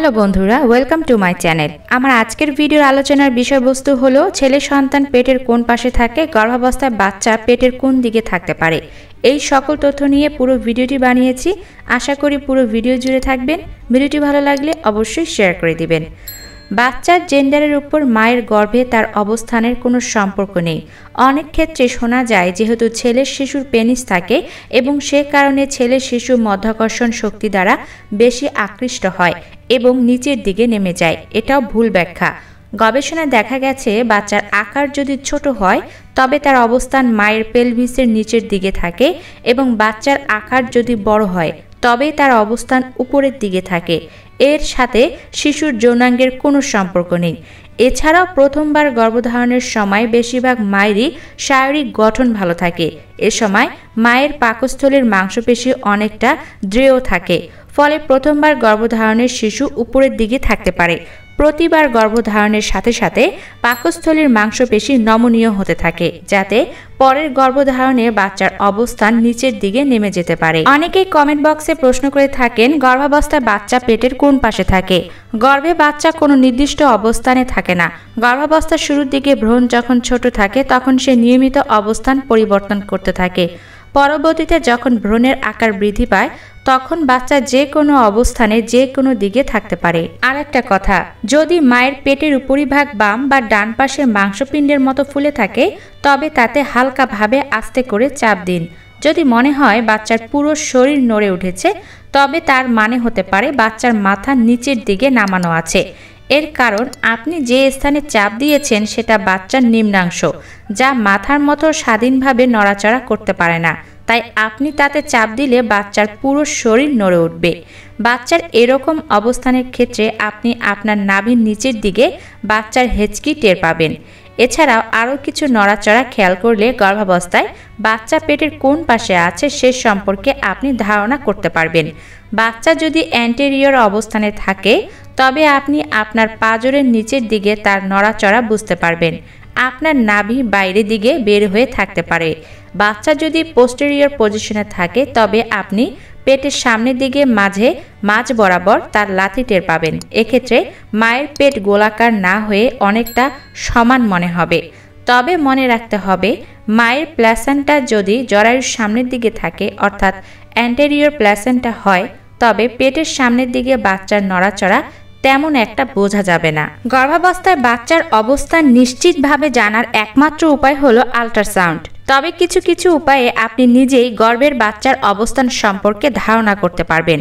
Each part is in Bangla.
হ্যালো বন্ধুরা ওয়েলকাম টু মাই চ্যানেল আমার আজকের ভিডিওর আলোচনার বিষয়বস্তু হলো ছেলে সন্তান পেটের কোন পাশে থাকে গর্ভাবস্থায় বাচ্চা পেটের কোন দিকে থাকতে পারে এই সকল তথ্য নিয়ে পুরো ভিডিওটি বানিয়েছি আশা করি পুরো ভিডিও জুড়ে থাকবেন ভিডিওটি ভালো লাগলে অবশ্যই শেয়ার করে দিবেন বাচ্চার জেন্ডারের উপর মায়ের গর্ভে তার অবস্থানের কোনো সম্পর্ক নেই অনেক ক্ষেত্রে শোনা যায় যেহেতু ছেলের শিশুর পেনিস থাকে এবং সে কারণে ছেলের শিশু মধ্যাকর্ষণ শক্তি দ্বারা বেশি আকৃষ্ট হয় এবং নিচের দিকে নেমে যায় এটাও ভুল ব্যাখ্যা গবেষণায় দেখা গেছে বাচ্চার আকার যদি ছোট হয় তবে তার অবস্থান মায়ের পেলভিসের নিচের দিকে থাকে এবং বাচ্চার আকার যদি বড় হয় তবে তার অবস্থান উপরের দিকে থাকে এর সাথে শিশুর যৌনাঙ্গের কোনো সম্পর্ক নেই এছাড়াও প্রথমবার গর্ভধারণের সময় বেশিরভাগ মায়েরই শারীরিক গঠন ভালো থাকে এ সময় মায়ের পাকস্থলীর মাংসপেশি অনেকটা দৃঢ় থাকে ফলে প্রথমবার গর্ভধারণের শিশু উপরের দিকে থাকতে পারে প্রতিবার গর্ভধারণের সাথে সাথে পাকস্থলীর মাংসপেশি নমনীয় হতে থাকে যাতে পরের গর্ভধারণে বাচ্চার অবস্থান নিচের দিকে নেমে যেতে পারে অনেকেই কমেন্ট বক্সে প্রশ্ন করে থাকেন গর্ভাবস্থায় বাচ্চা পেটের কোন পাশে থাকে গর্ভে বাচ্চা কোনো নির্দিষ্ট অবস্থানে থাকে না গর্ভাবস্থার শুরুর দিকে ভ্রণ যখন ছোট থাকে তখন সে নিয়মিত অবস্থান পরিবর্তন করতে থাকে পরবর্তীতে যখন ভ্রণের আকার বৃদ্ধি পায় তখন বাচ্চা যে কোনো অবস্থানে যে কোনো দিকে থাকতে পারে আর একটা কথা যদি মায়ের পেটের উপরিভাগ বাম বা ডান পাশে মাংসপিণ্ডের মতো ফুলে থাকে তবে তাতে হালকাভাবে আস্তে করে চাপ দিন যদি মনে হয় বাচ্চার পুরো শরীর নড়ে উঠেছে তবে তার মানে হতে পারে বাচ্চার মাথা নিচের দিকে নামানো আছে এর কারণ আপনি যে স্থানে চাপ দিয়েছেন সেটা বাচ্চার নিম্নাংশ যা মাথার মতো স্বাধীনভাবে নড়াচড়া করতে পারে না তাই আপনি তাতে চাপ দিলে বাচ্চার পুরো শরীর নড়ে উঠবে বাচ্চার এরকম অবস্থানের ক্ষেত্রে আপনি আপনার নাভির নিচের দিকে বাচ্চার হেঁচকি টের পাবেন এছাড়াও আরও কিছু নড়াচড়া খেয়াল করলে গর্ভাবস্থায় বাচ্চা পেটের কোন পাশে আছে সে সম্পর্কে আপনি ধারণা করতে পারবেন বাচ্চা যদি অ্যান্টেরিয়র অবস্থানে থাকে তবে আপনি আপনার পাজরের নিচের দিকে তার নড়াচড়া বুঝতে পারবেন আপনার নাভি বাইরের দিকে বের হয়ে থাকতে পারে বাচ্চা যদি পোস্টেরিয়র পজিশনে থাকে তবে আপনি পেটের সামনের দিকে মাঝে মাঝ বরাবর তার লাথি টের পাবেন এক্ষেত্রে মায়ের পেট গোলাকার না হয়ে অনেকটা সমান মনে হবে তবে মনে রাখতে হবে মায়ের প্ল্যাসেন্টা যদি জরায়ুর সামনের দিকে থাকে অর্থাৎ অ্যান্টেরিয়র প্ল্যাসেন্টা হয় তবে পেটের সামনের দিকে বাচ্চার নড়াচড়া তেমন একটা বোঝা যাবে না গর্ভাবস্থায় বাচ্চার অবস্থান নিশ্চিতভাবে জানার একমাত্র উপায় হলো আল্ট্রাসাউন্ড তবে কিছু কিছু উপায়ে আপনি নিজেই গর্ভের বাচ্চার অবস্থান সম্পর্কে ধারণা করতে পারবেন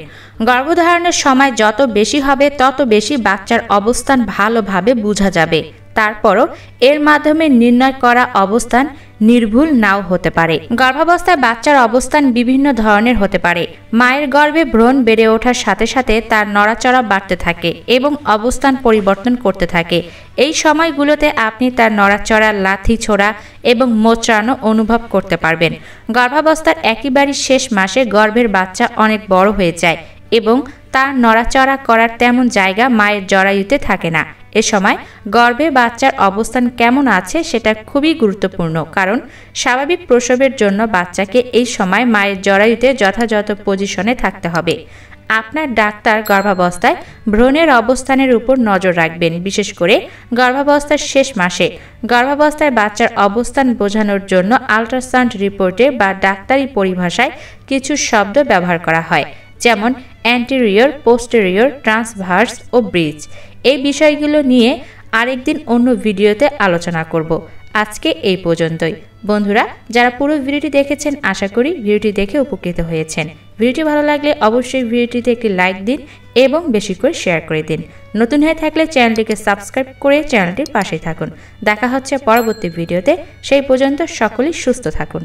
গর্ভধারণের সময় যত বেশি হবে তত বেশি বাচ্চার অবস্থান ভালোভাবে বোঝা যাবে তারপরও এর মাধ্যমে নির্ণয় করা অবস্থান নির্ভুল নাও হতে পারে গর্ভাবস্থায় বাচ্চার অবস্থান বিভিন্ন ধরনের হতে পারে মায়ের গর্ভে ভ্রণ বেড়ে ওঠার সাথে সাথে তার নড়াচড়া বাড়তে থাকে এবং অবস্থান পরিবর্তন করতে থাকে এই সময়গুলোতে আপনি তার নড়াচড়া লাথি ছোড়া এবং মোচড়ানো অনুভব করতে পারবেন গর্ভাবস্থার একেবারে শেষ মাসে গর্ভের বাচ্চা অনেক বড় হয়ে যায় এবং তার নড়াচড়া করার তেমন জায়গা মায়ের জরায়ুতে থাকে না এ সময় গর্ভে বাচ্চার অবস্থান কেমন আছে সেটা খুবই গুরুত্বপূর্ণ কারণ স্বাভাবিক প্রসবের জন্য বাচ্চাকে এই সময় মায়ের জরায়ুতে যথাযথ পজিশনে থাকতে হবে আপনার ডাক্তার গর্ভাবস্থায় ভ্রণের অবস্থানের উপর নজর রাখবেন বিশেষ করে গর্ভাবস্থার শেষ মাসে গর্ভাবস্থায় বাচ্চার অবস্থান বোঝানোর জন্য আল্ট্রাসাউন্ড রিপোর্টে বা ডাক্তারি পরিভাষায় কিছু শব্দ ব্যবহার করা হয় যেমন অ্যান্টেরিয়র পোস্টেরিয়র ট্রান্সভার্স ও ব্রিজ এই বিষয়গুলো নিয়ে আরেকদিন অন্য ভিডিওতে আলোচনা করব আজকে এই পর্যন্তই বন্ধুরা যারা পুরো ভিডিওটি দেখেছেন আশা করি ভিডিওটি দেখে উপকৃত হয়েছেন ভিডিওটি ভালো লাগলে অবশ্যই ভিডিওটিতে একটি লাইক দিন এবং বেশি করে শেয়ার করে দিন নতুন হয়ে থাকলে চ্যানেলটিকে সাবস্ক্রাইব করে চ্যানেলটির পাশে থাকুন দেখা হচ্ছে পরবর্তী ভিডিওতে সেই পর্যন্ত সকলেই সুস্থ থাকুন